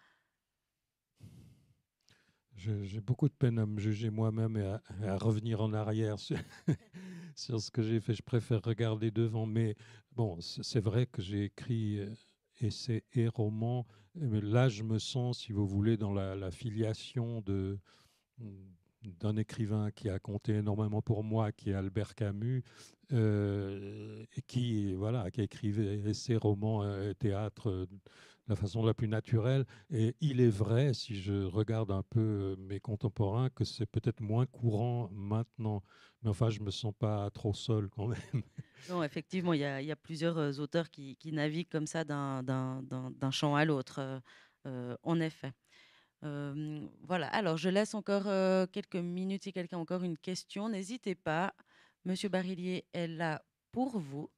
j'ai beaucoup de peine à me juger moi-même et à, revenir en arrière sur, ce que j'ai fait. Je préfère regarder devant. Mais bon, c'est vrai que j'ai écrit euh, essais et romans. Mais là, je me sens, si vous voulez, dans la filiation de, d'un écrivain qui a compté énormément pour moi, qui est Albert Camus, euh, qui, voilà, qui écrivait ses romans euh, et théâtre euh, de la façon la plus naturelle. Et il est vrai, si je regarde un peu mes contemporains, que c'est peut-être moins courant maintenant. Mais enfin, je me sens pas trop seul quand même. Non, effectivement, il y, a plusieurs auteurs qui, naviguent comme ça d'un champ à l'autre, en effet voilà, alors je laisse encore quelques minutes si quelqu'un a encore une question. N'hésitez pas. Monsieur Barillier est là pour vous,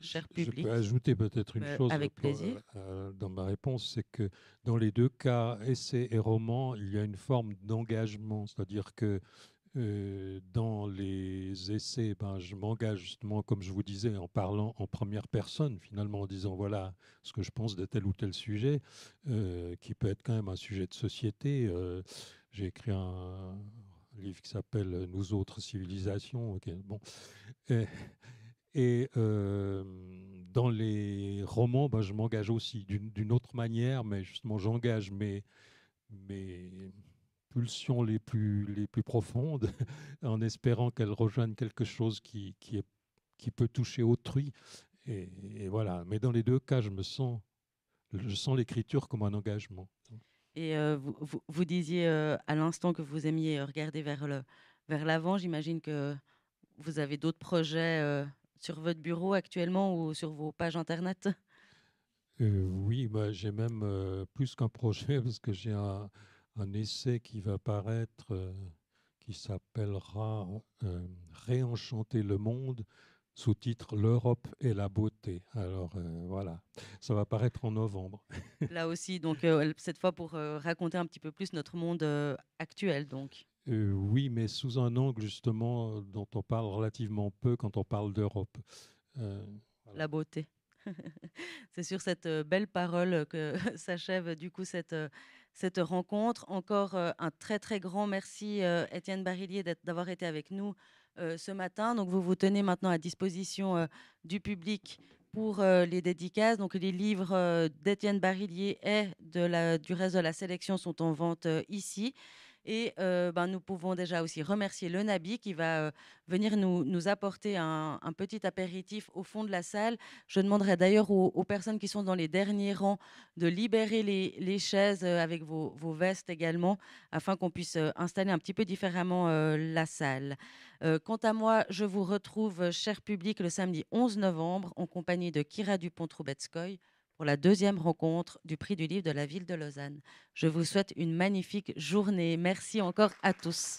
cher public. Je peux ajouter peut-être une bah, chose avec plaisir. Euh, dans ma réponse, c'est que dans les deux cas, essai et roman, il y a une forme d'engagement, c'est-à-dire que euh, dans les essais, ben, je m'engage justement, comme je vous disais, en parlant en première personne, finalement en disant voilà ce que je pense de tel ou tel sujet, euh, qui peut être quand même un sujet de société. Euh, j'ai écrit un livre qui s'appelle Nous autres civilisations. bon. Et, dans les romans, ben, je m'engage aussi d'une autre manière, mais justement j'engage mes, mes pulsions les plus, les plus profondes, en espérant qu'elles rejoignent quelque chose qui, est, qui peut toucher autrui. Et, voilà. Mais dans les deux cas, je me sens, je sens l'écriture comme un engagement. Et euh, vous, disiez euh, à l'instant que vous aimiez euh, regarder vers le vers l'avant. J'imagine que vous avez d'autres projets sur votre bureau actuellement ou sur vos pages internet. oui, j'ai même plus qu'un projet parce que j'ai un un essai qui va paraître, euh, qui s'appellera euh, Réenchanter le monde, sous-titre L'Europe et la beauté. Alors euh, voilà, ça va paraître en novembre. Là aussi, donc cette fois pour raconter un petit peu plus notre monde actuel, donc. oui, mais sous un angle justement dont on parle relativement peu quand on parle d'Europe. La beauté. C'est sur cette belle parole que s'achève du coup cette cette rencontre. Encore un très très grand merci Étienne Barillier d'avoir été avec nous ce matin. Donc vous vous tenez maintenant à disposition du public pour les dédicaces. Donc, les livres d'Étienne Barillier et du reste de la sélection sont en vente ici. Et euh, ben, nous pouvons déjà aussi remercier le Nabi qui va euh, venir nous, apporter un, petit apéritif au fond de la salle. Je demanderai d'ailleurs aux, personnes qui sont dans les derniers rangs de libérer les, chaises euh, avec vos, vestes également, afin qu'on puisse installer un petit peu différemment la salle. quant à moi, je vous retrouve, cher public, le samedi 11 novembre en compagnie de Kira Dupont-Troubetskoy pour la deuxième rencontre du prix du livre de la ville de Lausanne. Je vous souhaite une magnifique journée. Merci encore à tous.